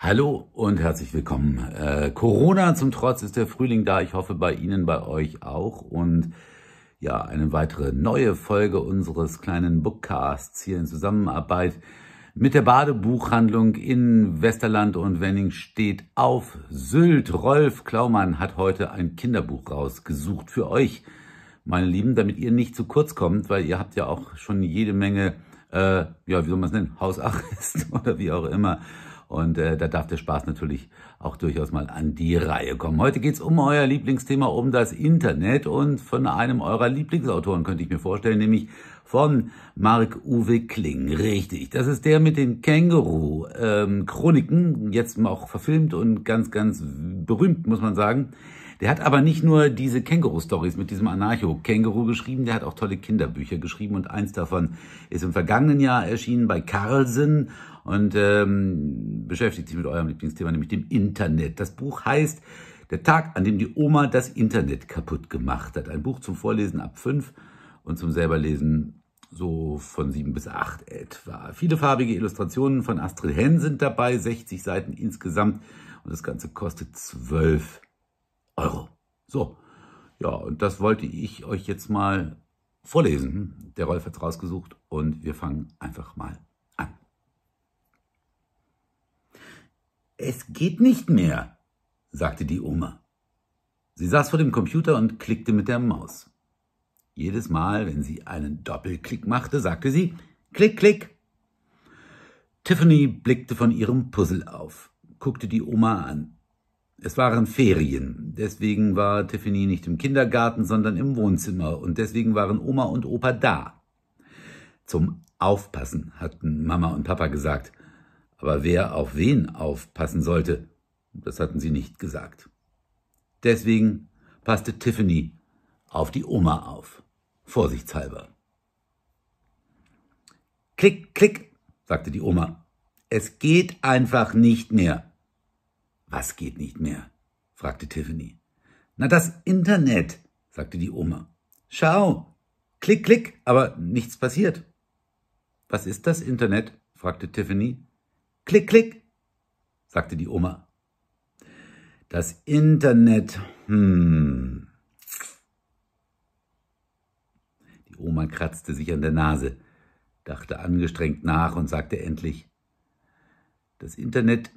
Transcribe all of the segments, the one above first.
Hallo und herzlich willkommen. Äh, Corona zum Trotz ist der Frühling da. Ich hoffe bei Ihnen, bei euch auch. Und ja, eine weitere neue Folge unseres kleinen Bookcasts hier in Zusammenarbeit mit der Badebuchhandlung in Westerland und Wenning steht auf Sylt. Rolf Klaumann hat heute ein Kinderbuch rausgesucht für euch, meine Lieben, damit ihr nicht zu kurz kommt, weil ihr habt ja auch schon jede Menge, äh, ja, wie soll man es nennen, Hausarrest oder wie auch immer und äh, da darf der Spaß natürlich auch durchaus mal an die Reihe kommen. Heute geht's um euer Lieblingsthema, um das Internet und von einem eurer Lieblingsautoren könnte ich mir vorstellen, nämlich von Mark uwe Kling. Richtig, das ist der mit den Känguru-Chroniken, ähm, jetzt auch verfilmt und ganz, ganz berühmt, muss man sagen. Der hat aber nicht nur diese Känguru-Stories mit diesem Anarcho-Känguru geschrieben, der hat auch tolle Kinderbücher geschrieben und eins davon ist im vergangenen Jahr erschienen bei Carlsen und ähm, beschäftigt sich mit eurem Lieblingsthema, nämlich dem Internet. Das Buch heißt Der Tag, an dem die Oma das Internet kaputt gemacht hat. Ein Buch zum Vorlesen ab fünf und zum selberlesen so von sieben bis acht etwa. Viele farbige Illustrationen von Astrid Henn sind dabei, 60 Seiten insgesamt und das Ganze kostet zwölf Euro. So, ja, und das wollte ich euch jetzt mal vorlesen. Der Rolf hat es rausgesucht und wir fangen einfach mal an. Es geht nicht mehr, sagte die Oma. Sie saß vor dem Computer und klickte mit der Maus. Jedes Mal, wenn sie einen Doppelklick machte, sagte sie Klick, Klick. Tiffany blickte von ihrem Puzzle auf, guckte die Oma an. Es waren Ferien, deswegen war Tiffany nicht im Kindergarten, sondern im Wohnzimmer und deswegen waren Oma und Opa da. Zum Aufpassen hatten Mama und Papa gesagt, aber wer auf wen aufpassen sollte, das hatten sie nicht gesagt. Deswegen passte Tiffany auf die Oma auf, vorsichtshalber. Klick, klick, sagte die Oma, es geht einfach nicht mehr. Was geht nicht mehr? fragte Tiffany. Na, das Internet, sagte die Oma. Schau, klick, klick, aber nichts passiert. Was ist das Internet? fragte Tiffany. Klick, klick, sagte die Oma. Das Internet, hm. Die Oma kratzte sich an der Nase, dachte angestrengt nach und sagte endlich, das Internet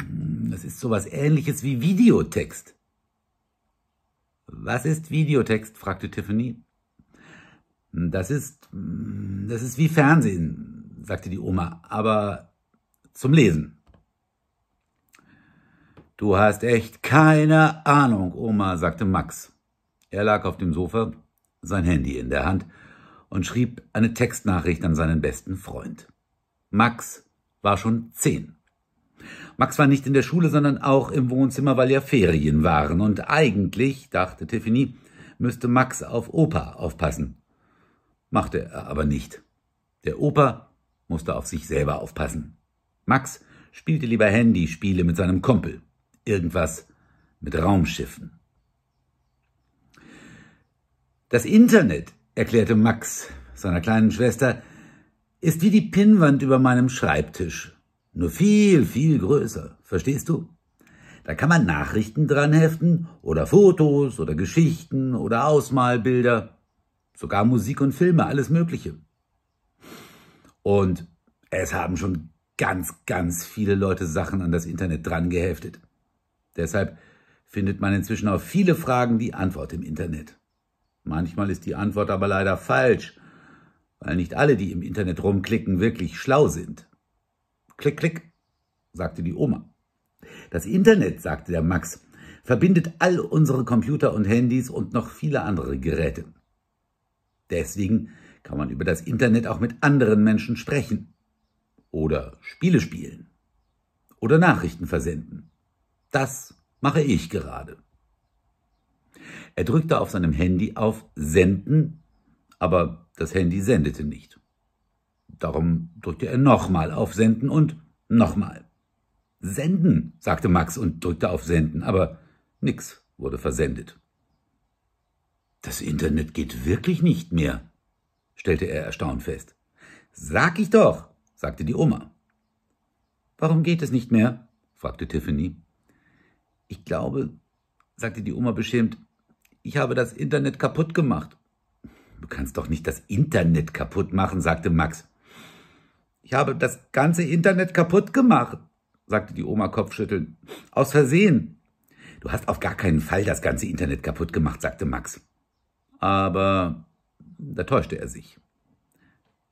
hm, das ist sowas ähnliches wie Videotext. Was ist Videotext? fragte Tiffany. Hm, das ist, hm, das ist wie Fernsehen, sagte die Oma, aber zum Lesen. Du hast echt keine Ahnung, Oma, sagte Max. Er lag auf dem Sofa, sein Handy in der Hand und schrieb eine Textnachricht an seinen besten Freund. Max war schon zehn. Max war nicht in der Schule, sondern auch im Wohnzimmer, weil ja Ferien waren. Und eigentlich, dachte Tiffany, müsste Max auf Opa aufpassen. Machte er aber nicht. Der Opa musste auf sich selber aufpassen. Max spielte lieber Handyspiele mit seinem Kumpel. Irgendwas mit Raumschiffen. Das Internet, erklärte Max seiner kleinen Schwester, ist wie die Pinnwand über meinem Schreibtisch. Nur viel, viel größer, verstehst du? Da kann man Nachrichten dran heften oder Fotos oder Geschichten oder Ausmalbilder, sogar Musik und Filme, alles Mögliche. Und es haben schon ganz, ganz viele Leute Sachen an das Internet dran geheftet. Deshalb findet man inzwischen auf viele Fragen die Antwort im Internet. Manchmal ist die Antwort aber leider falsch, weil nicht alle, die im Internet rumklicken, wirklich schlau sind. Klick, klick, sagte die Oma. Das Internet, sagte der Max, verbindet all unsere Computer und Handys und noch viele andere Geräte. Deswegen kann man über das Internet auch mit anderen Menschen sprechen oder Spiele spielen oder Nachrichten versenden. Das mache ich gerade. Er drückte auf seinem Handy auf Senden, aber das Handy sendete nicht. Darum drückte er nochmal auf Senden und nochmal. Senden, sagte Max und drückte auf Senden, aber nix wurde versendet. Das Internet geht wirklich nicht mehr, stellte er erstaunt fest. Sag ich doch, sagte die Oma. Warum geht es nicht mehr? fragte Tiffany. Ich glaube, sagte die Oma beschämt, ich habe das Internet kaputt gemacht. Du kannst doch nicht das Internet kaputt machen, sagte Max. Ich habe das ganze Internet kaputt gemacht, sagte die Oma kopfschüttelnd. Aus Versehen. Du hast auf gar keinen Fall das ganze Internet kaputt gemacht, sagte Max. Aber da täuschte er sich.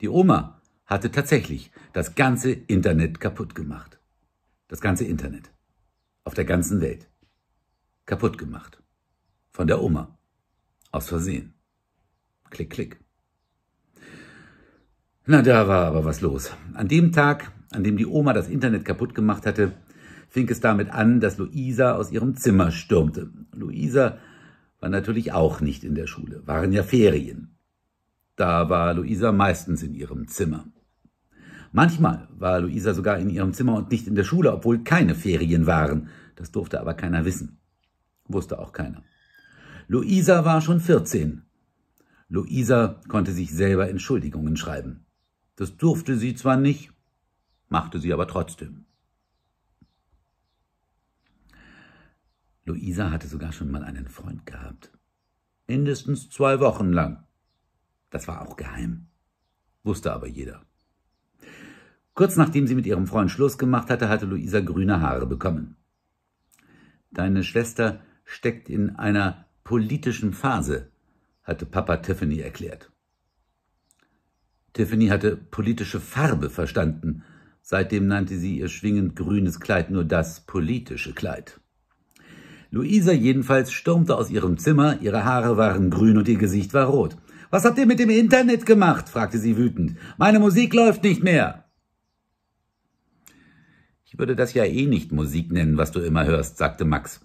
Die Oma hatte tatsächlich das ganze Internet kaputt gemacht. Das ganze Internet. Auf der ganzen Welt. Kaputt gemacht. Von der Oma. Aus Versehen. Klick, klick. Na, da war aber was los. An dem Tag, an dem die Oma das Internet kaputt gemacht hatte, fing es damit an, dass Luisa aus ihrem Zimmer stürmte. Luisa war natürlich auch nicht in der Schule, waren ja Ferien. Da war Luisa meistens in ihrem Zimmer. Manchmal war Luisa sogar in ihrem Zimmer und nicht in der Schule, obwohl keine Ferien waren. Das durfte aber keiner wissen. Wusste auch keiner. Luisa war schon 14. Luisa konnte sich selber Entschuldigungen schreiben. Das durfte sie zwar nicht, machte sie aber trotzdem. Luisa hatte sogar schon mal einen Freund gehabt. Mindestens zwei Wochen lang. Das war auch geheim. Wusste aber jeder. Kurz nachdem sie mit ihrem Freund Schluss gemacht hatte, hatte Luisa grüne Haare bekommen. Deine Schwester steckt in einer politischen Phase, hatte Papa Tiffany erklärt. Tiffany hatte politische Farbe verstanden. Seitdem nannte sie ihr schwingend grünes Kleid nur das politische Kleid. Luisa jedenfalls stürmte aus ihrem Zimmer, ihre Haare waren grün und ihr Gesicht war rot. Was habt ihr mit dem Internet gemacht? fragte sie wütend. Meine Musik läuft nicht mehr. Ich würde das ja eh nicht Musik nennen, was du immer hörst, sagte Max.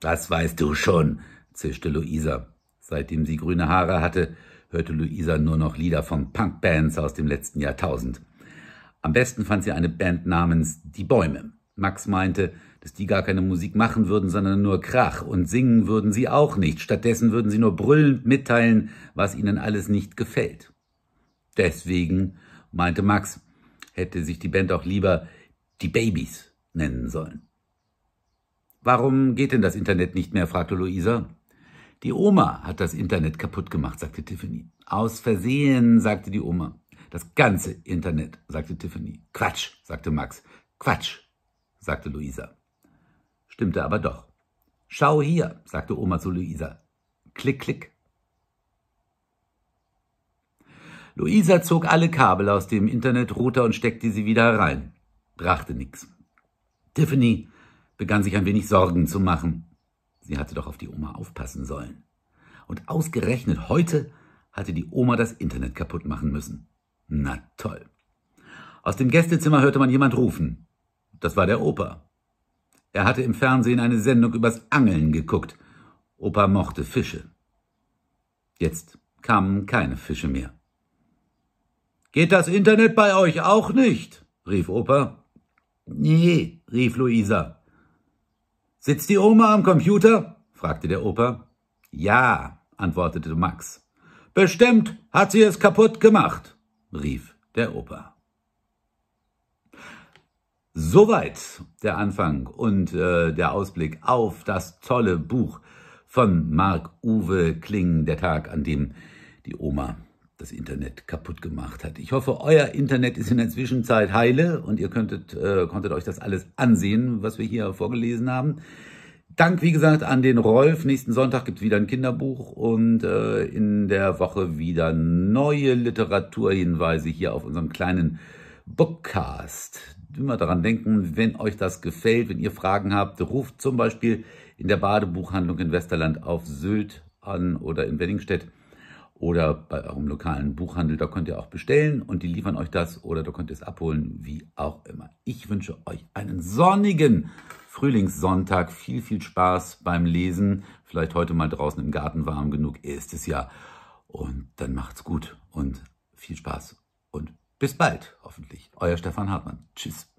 Das weißt du schon, zischte Luisa. Seitdem sie grüne Haare hatte, hörte Luisa nur noch Lieder von Punkbands aus dem letzten Jahrtausend. Am besten fand sie eine Band namens Die Bäume. Max meinte, dass die gar keine Musik machen würden, sondern nur Krach und singen würden sie auch nicht. Stattdessen würden sie nur brüllend mitteilen, was ihnen alles nicht gefällt. Deswegen, meinte Max, hätte sich die Band auch lieber die Babys nennen sollen. Warum geht denn das Internet nicht mehr? fragte Luisa. Die Oma hat das Internet kaputt gemacht, sagte Tiffany. Aus Versehen, sagte die Oma. Das ganze Internet, sagte Tiffany. Quatsch, sagte Max. Quatsch, sagte Luisa. Stimmte aber doch. Schau hier, sagte Oma zu Luisa. Klick, klick. Luisa zog alle Kabel aus dem Internetrouter und steckte sie wieder rein. Brachte nichts. Tiffany begann sich ein wenig Sorgen zu machen. Sie hatte doch auf die Oma aufpassen sollen. Und ausgerechnet heute hatte die Oma das Internet kaputt machen müssen. Na toll. Aus dem Gästezimmer hörte man jemand rufen. Das war der Opa. Er hatte im Fernsehen eine Sendung übers Angeln geguckt. Opa mochte Fische. Jetzt kamen keine Fische mehr. Geht das Internet bei euch auch nicht? rief Opa. Nee, rief Luisa. Sitzt die Oma am Computer? fragte der Opa. Ja, antwortete Max. Bestimmt hat sie es kaputt gemacht, rief der Opa. Soweit der Anfang und äh, der Ausblick auf das tolle Buch von Mark uwe Kling, der Tag, an dem die Oma das Internet kaputt gemacht hat. Ich hoffe, euer Internet ist in der Zwischenzeit heile und ihr könntet, äh, konntet euch das alles ansehen, was wir hier vorgelesen haben. Dank, wie gesagt, an den Rolf. Nächsten Sonntag gibt's wieder ein Kinderbuch und äh, in der Woche wieder neue Literaturhinweise hier auf unserem kleinen Bookcast. Immer daran denken, wenn euch das gefällt, wenn ihr Fragen habt, ruft zum Beispiel in der Badebuchhandlung in Westerland auf Sylt an oder in Wenningstedt oder bei eurem lokalen Buchhandel. Da könnt ihr auch bestellen und die liefern euch das oder da könnt ihr es abholen, wie auch immer. Ich wünsche euch einen sonnigen Frühlingssonntag. Viel, viel Spaß beim Lesen. Vielleicht heute mal draußen im Garten warm genug ist es ja. Und dann macht's gut und viel Spaß und bis bald, hoffentlich. Euer Stefan Hartmann. Tschüss.